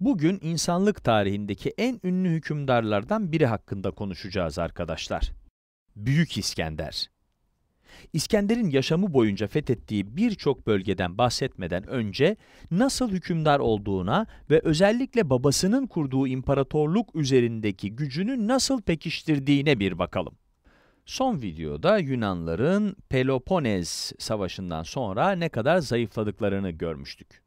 Bugün insanlık tarihindeki en ünlü hükümdarlardan biri hakkında konuşacağız arkadaşlar. Büyük İskender. İskender'in yaşamı boyunca fethettiği birçok bölgeden bahsetmeden önce nasıl hükümdar olduğuna ve özellikle babasının kurduğu imparatorluk üzerindeki gücünü nasıl pekiştirdiğine bir bakalım. Son videoda Yunanların Peloponez Savaşı'ndan sonra ne kadar zayıfladıklarını görmüştük.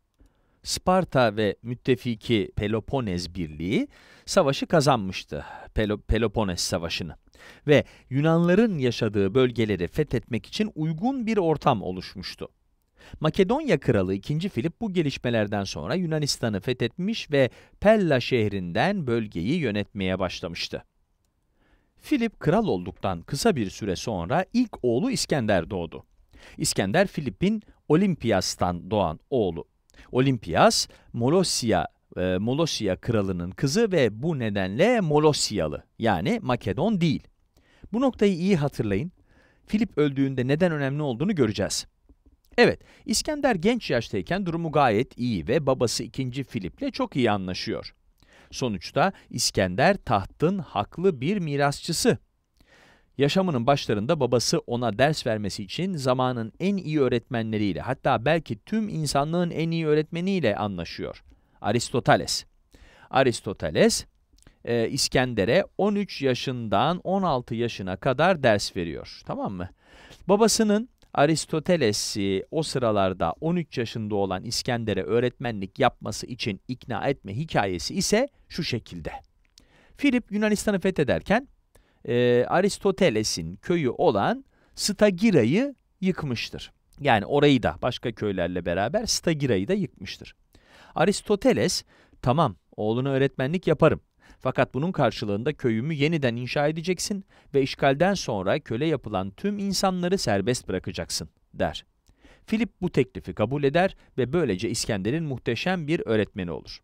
Sparta ve müttefiki Peloponez Birliği savaşı kazanmıştı, Pelo Peloponez Savaşı'nı. Ve Yunanların yaşadığı bölgeleri fethetmek için uygun bir ortam oluşmuştu. Makedonya Kralı 2. Filip bu gelişmelerden sonra Yunanistan'ı fethetmiş ve Pella şehrinden bölgeyi yönetmeye başlamıştı. Filip kral olduktan kısa bir süre sonra ilk oğlu İskender doğdu. İskender Filip'in Olimpias'tan doğan oğlu Olimpias, Molosya e, Molosya kralının kızı ve bu nedenle Molosyalı yani Makedon değil. Bu noktayı iyi hatırlayın. Filip öldüğünde neden önemli olduğunu göreceğiz. Evet, İskender genç yaştayken durumu gayet iyi ve babası 2. Filip'le çok iyi anlaşıyor. Sonuçta İskender tahtın haklı bir mirasçısı. Yaşamının başlarında babası ona ders vermesi için zamanın en iyi öğretmenleriyle hatta belki tüm insanlığın en iyi öğretmeniyle anlaşıyor. Aristoteles. Aristoteles, e, İskender'e 13 yaşından 16 yaşına kadar ders veriyor. Tamam mı? Babasının Aristoteles'i o sıralarda 13 yaşında olan İskender'e öğretmenlik yapması için ikna etme hikayesi ise şu şekilde. Filip Yunanistan'ı fethederken e, Aristoteles'in köyü olan Stagira'yı yıkmıştır. Yani orayı da başka köylerle beraber Stagira'yı da yıkmıştır. Aristoteles, tamam oğluna öğretmenlik yaparım. Fakat bunun karşılığında köyümü yeniden inşa edeceksin ve işgalden sonra köle yapılan tüm insanları serbest bırakacaksın, der. Filip bu teklifi kabul eder ve böylece İskender'in muhteşem bir öğretmeni olur.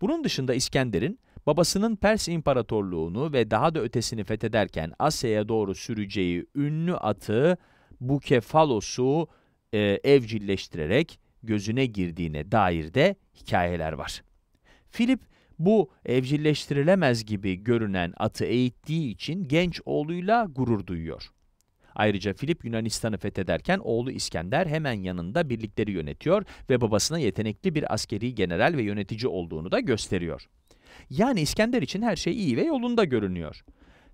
Bunun dışında İskender'in Babasının Pers İmparatorluğunu ve daha da ötesini fethederken Asya'ya doğru süreceği ünlü atı Bukefalos'u e, evcilleştirerek gözüne girdiğine dair de hikayeler var. Filip bu evcilleştirilemez gibi görünen atı eğittiği için genç oğluyla gurur duyuyor. Ayrıca Filip Yunanistan'ı fethederken oğlu İskender hemen yanında birlikleri yönetiyor ve babasına yetenekli bir askeri general ve yönetici olduğunu da gösteriyor. Yani İskender için her şey iyi ve yolunda görünüyor.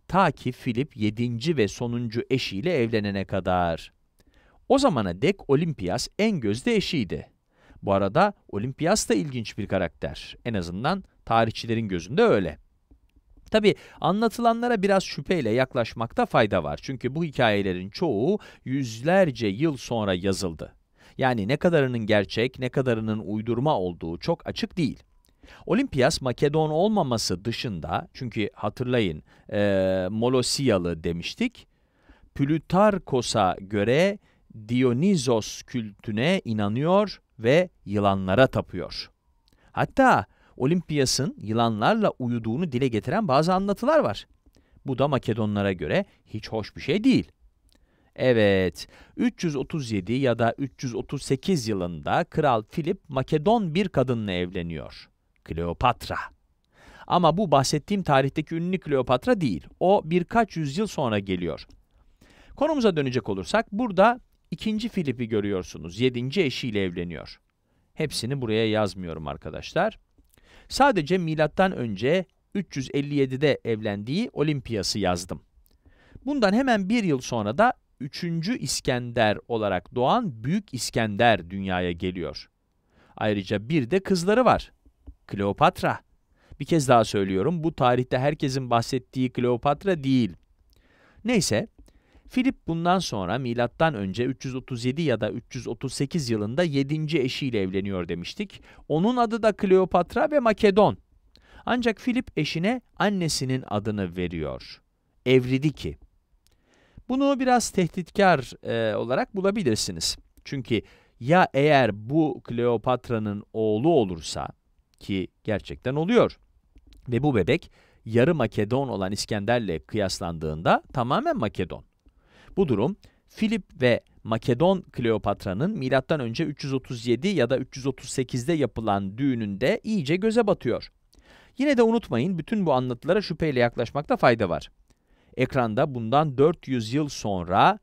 Ta ki Filip 7. ve sonuncu eşiyle evlenene kadar. O zamana dek Olimpias en gözde eşiydi. Bu arada Olimpias da ilginç bir karakter. En azından tarihçilerin gözünde öyle. Tabi anlatılanlara biraz şüpheyle yaklaşmakta fayda var. Çünkü bu hikayelerin çoğu yüzlerce yıl sonra yazıldı. Yani ne kadarının gerçek, ne kadarının uydurma olduğu çok açık değil. Olimpias Makedon olmaması dışında çünkü hatırlayın e, Molosiyalı demiştik. Plütarkos'a göre Dionizos kültüne inanıyor ve yılanlara tapıyor. Hatta Olimpias'ın yılanlarla uyuduğunu dile getiren bazı anlatılar var. Bu da Makedonlara göre hiç hoş bir şey değil. Evet, 337 ya da 338 yılında Kral Filip Makedon bir kadınla evleniyor. Kleopatra. Ama bu bahsettiğim tarihteki ünlü Kleopatra değil. O birkaç yüzyıl sonra geliyor. Konumuza dönecek olursak burada ikinci Filip'i görüyorsunuz. Yedinci eşiyle evleniyor. Hepsini buraya yazmıyorum arkadaşlar. Sadece milattan önce 357'de evlendiği Olimpiyas'ı yazdım. Bundan hemen bir yıl sonra da 3. İskender olarak doğan Büyük İskender dünyaya geliyor. Ayrıca bir de kızları var. Kleopatra. Bir kez daha söylüyorum bu tarihte herkesin bahsettiği Kleopatra değil. Neyse Filip bundan sonra milattan önce 337 ya da 338 yılında 7. eşiyle evleniyor demiştik. Onun adı da Kleopatra ve Makedon. Ancak Filip eşine annesinin adını veriyor. Evridiki. Bunu biraz tehditkar e, olarak bulabilirsiniz. Çünkü ya eğer bu Kleopatra'nın oğlu olursa ki gerçekten oluyor. Ve bu bebek yarı Makedon olan İskender'le kıyaslandığında tamamen Makedon. Bu durum Filip ve Makedon Kleopatra'nın milattan önce 337 ya da 338'de yapılan düğününde iyice göze batıyor. Yine de unutmayın bütün bu anlatılara şüpheyle yaklaşmakta fayda var. Ekranda bundan 400 yıl sonra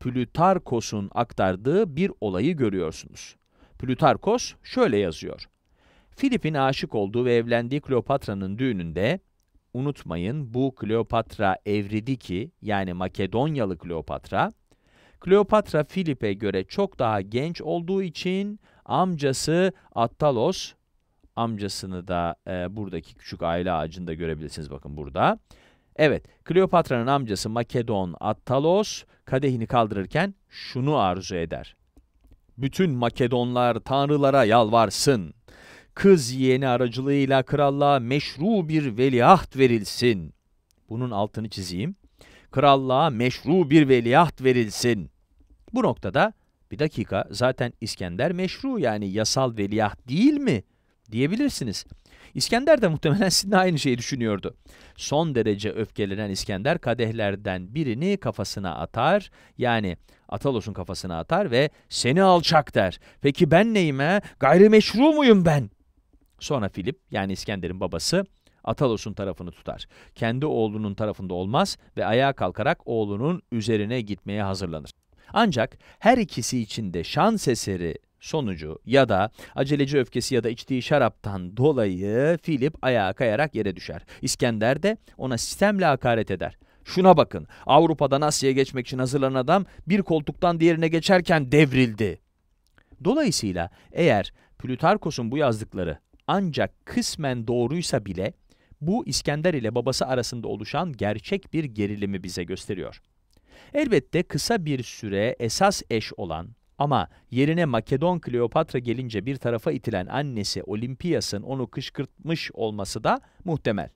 Plütarkos'un aktardığı bir olayı görüyorsunuz. Plütarkos şöyle yazıyor. Filip'in aşık olduğu ve evlendiği Kleopatra'nın düğününde unutmayın bu Kleopatra Evridiki yani Makedonyalı Kleopatra Kleopatra Filip'e göre çok daha genç olduğu için amcası Attalos amcasını da e, buradaki küçük aile ağacında görebilirsiniz bakın burada. Evet, Kleopatra'nın amcası Makedon Attalos kadehini kaldırırken şunu arzu eder. Bütün Makedonlar tanrılara yalvarsın kız yeğeni aracılığıyla krallığa meşru bir veliaht verilsin. Bunun altını çizeyim. Krallığa meşru bir veliaht verilsin. Bu noktada bir dakika zaten İskender meşru yani yasal veliaht değil mi diyebilirsiniz. İskender de muhtemelen sizin aynı şeyi düşünüyordu. Son derece öfkelenen İskender kadehlerden birini kafasına atar. Yani Atalos'un kafasına atar ve seni alçak der. Peki ben neyim he? Gayrimeşru muyum ben? Sonra Filip yani İskender'in babası Atalos'un tarafını tutar. Kendi oğlunun tarafında olmaz ve ayağa kalkarak oğlunun üzerine gitmeye hazırlanır. Ancak her ikisi için de şans eseri sonucu ya da aceleci öfkesi ya da içtiği şaraptan dolayı Filip ayağa kayarak yere düşer. İskender de ona sistemle hakaret eder. Şuna bakın Avrupa'dan Asya'ya geçmek için hazırlanan adam bir koltuktan diğerine geçerken devrildi. Dolayısıyla eğer Plütarkos'un bu yazdıkları ancak kısmen doğruysa bile bu İskender ile babası arasında oluşan gerçek bir gerilimi bize gösteriyor. Elbette kısa bir süre esas eş olan ama yerine Makedon Kleopatra gelince bir tarafa itilen annesi Olimpiyas'ın onu kışkırtmış olması da muhtemel.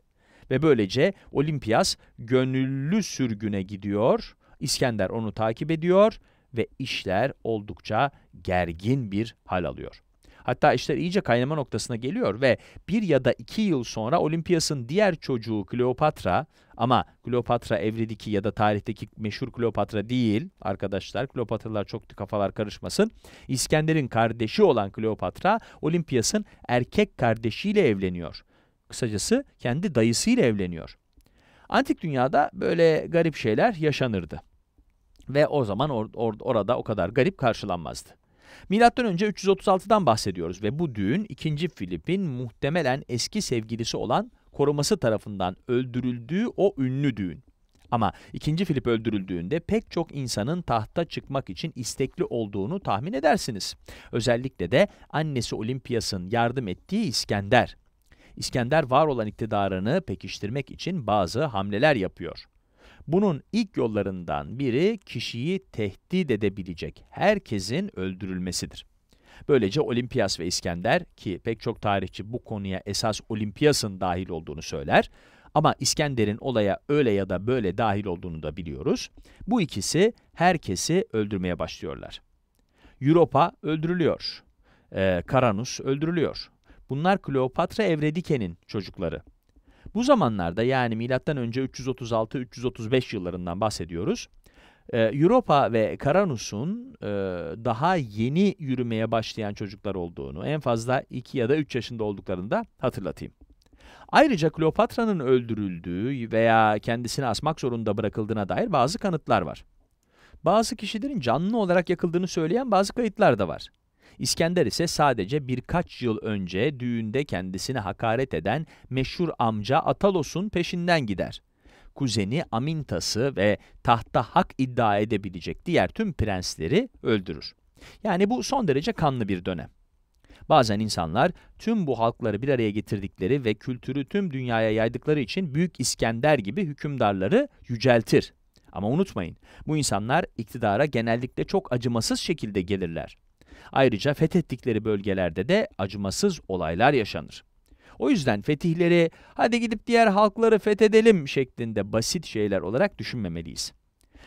Ve böylece Olimpiyas gönüllü sürgüne gidiyor, İskender onu takip ediyor ve işler oldukça gergin bir hal alıyor. Hatta işler iyice kaynama noktasına geliyor ve bir ya da iki yıl sonra Olimpiyasın diğer çocuğu Kleopatra ama Kleopatra evrideki ya da tarihteki meşhur Kleopatra değil arkadaşlar. Kleopatralar çok kafalar karışmasın. İskender'in kardeşi olan Kleopatra Olimpiyasın erkek kardeşiyle evleniyor. Kısacası kendi dayısıyla evleniyor. Antik dünyada böyle garip şeyler yaşanırdı. Ve o zaman or or orada o kadar garip karşılanmazdı. Milattan önce 336'dan bahsediyoruz ve bu düğün 2. Filip'in muhtemelen eski sevgilisi olan koruması tarafından öldürüldüğü o ünlü düğün. Ama 2. Filip öldürüldüğünde pek çok insanın tahta çıkmak için istekli olduğunu tahmin edersiniz. Özellikle de annesi Olimpiyas'ın yardım ettiği İskender. İskender var olan iktidarını pekiştirmek için bazı hamleler yapıyor. Bunun ilk yollarından biri kişiyi tehdit edebilecek herkesin öldürülmesidir. Böylece Olimpiyas ve İskender ki pek çok tarihçi bu konuya esas Olimpiyas'ın dahil olduğunu söyler ama İskender'in olaya öyle ya da böyle dahil olduğunu da biliyoruz. Bu ikisi herkesi öldürmeye başlıyorlar. Europa öldürülüyor. Ee, Karanus öldürülüyor. Bunlar Kleopatra Evrediken'in çocukları. Bu zamanlarda yani milattan önce 336-335 yıllarından bahsediyoruz. E, Europa ve Karanus'un e, daha yeni yürümeye başlayan çocuklar olduğunu, en fazla 2 ya da 3 yaşında olduklarını da hatırlatayım. Ayrıca Kleopatra'nın öldürüldüğü veya kendisini asmak zorunda bırakıldığına dair bazı kanıtlar var. Bazı kişilerin canlı olarak yakıldığını söyleyen bazı kayıtlar da var. İskender ise sadece birkaç yıl önce düğünde kendisine hakaret eden meşhur amca Atalos'un peşinden gider. Kuzeni Amintas'ı ve tahta hak iddia edebilecek diğer tüm prensleri öldürür. Yani bu son derece kanlı bir dönem. Bazen insanlar tüm bu halkları bir araya getirdikleri ve kültürü tüm dünyaya yaydıkları için Büyük İskender gibi hükümdarları yüceltir. Ama unutmayın, bu insanlar iktidara genellikle çok acımasız şekilde gelirler. Ayrıca fethettikleri bölgelerde de acımasız olaylar yaşanır. O yüzden fetihleri hadi gidip diğer halkları fethedelim şeklinde basit şeyler olarak düşünmemeliyiz.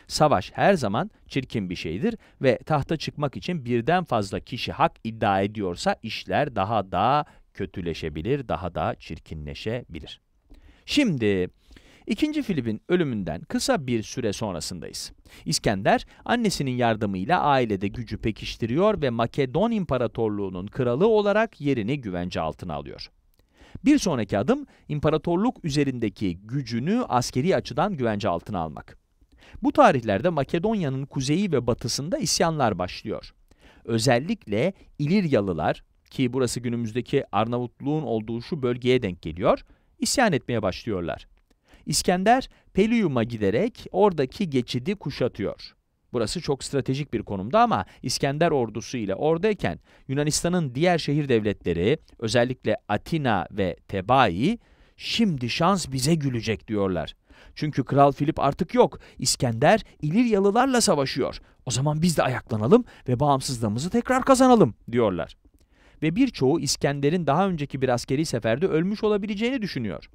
Savaş her zaman çirkin bir şeydir ve tahta çıkmak için birden fazla kişi hak iddia ediyorsa işler daha da kötüleşebilir, daha da çirkinleşebilir. Şimdi İkinci Filip'in ölümünden kısa bir süre sonrasındayız. İskender, annesinin yardımıyla ailede gücü pekiştiriyor ve Makedon İmparatorluğu'nun kralı olarak yerini güvence altına alıyor. Bir sonraki adım, imparatorluk üzerindeki gücünü askeri açıdan güvence altına almak. Bu tarihlerde Makedonya'nın kuzeyi ve batısında isyanlar başlıyor. Özellikle İliryalılar, ki burası günümüzdeki Arnavutluğun olduğu şu bölgeye denk geliyor, isyan etmeye başlıyorlar. İskender Pelium'a giderek oradaki geçidi kuşatıyor. Burası çok stratejik bir konumda ama İskender ordusu ile oradayken Yunanistan'ın diğer şehir devletleri özellikle Atina ve Tebai şimdi şans bize gülecek diyorlar. Çünkü Kral Filip artık yok. İskender İliryalılarla savaşıyor. O zaman biz de ayaklanalım ve bağımsızlığımızı tekrar kazanalım diyorlar. Ve birçoğu İskender'in daha önceki bir askeri seferde ölmüş olabileceğini düşünüyor.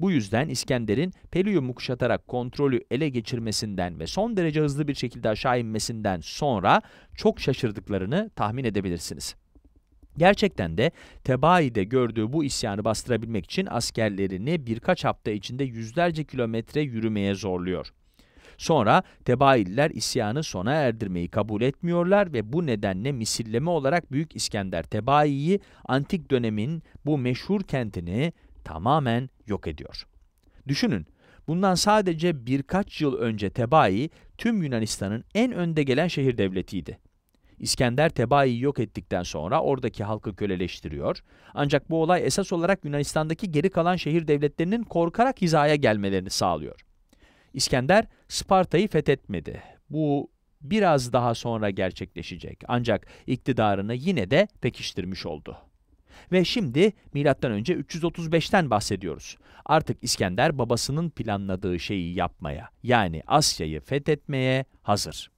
Bu yüzden İskender'in Pelium'u kuşatarak kontrolü ele geçirmesinden ve son derece hızlı bir şekilde aşağı inmesinden sonra çok şaşırdıklarını tahmin edebilirsiniz. Gerçekten de Tebai'de gördüğü bu isyanı bastırabilmek için askerlerini birkaç hafta içinde yüzlerce kilometre yürümeye zorluyor. Sonra Tebaililer isyanı sona erdirmeyi kabul etmiyorlar ve bu nedenle misilleme olarak Büyük İskender Tebai'yi antik dönemin bu meşhur kentini tamamen yok ediyor. Düşünün, bundan sadece birkaç yıl önce Tebai tüm Yunanistan'ın en önde gelen şehir devletiydi. İskender Tebai'yi yok ettikten sonra oradaki halkı köleleştiriyor. Ancak bu olay esas olarak Yunanistan'daki geri kalan şehir devletlerinin korkarak hizaya gelmelerini sağlıyor. İskender Sparta'yı fethetmedi. Bu biraz daha sonra gerçekleşecek ancak iktidarını yine de pekiştirmiş oldu. Ve şimdi M.Ö. 335'ten bahsediyoruz. Artık İskender babasının planladığı şeyi yapmaya yani Asya'yı fethetmeye hazır.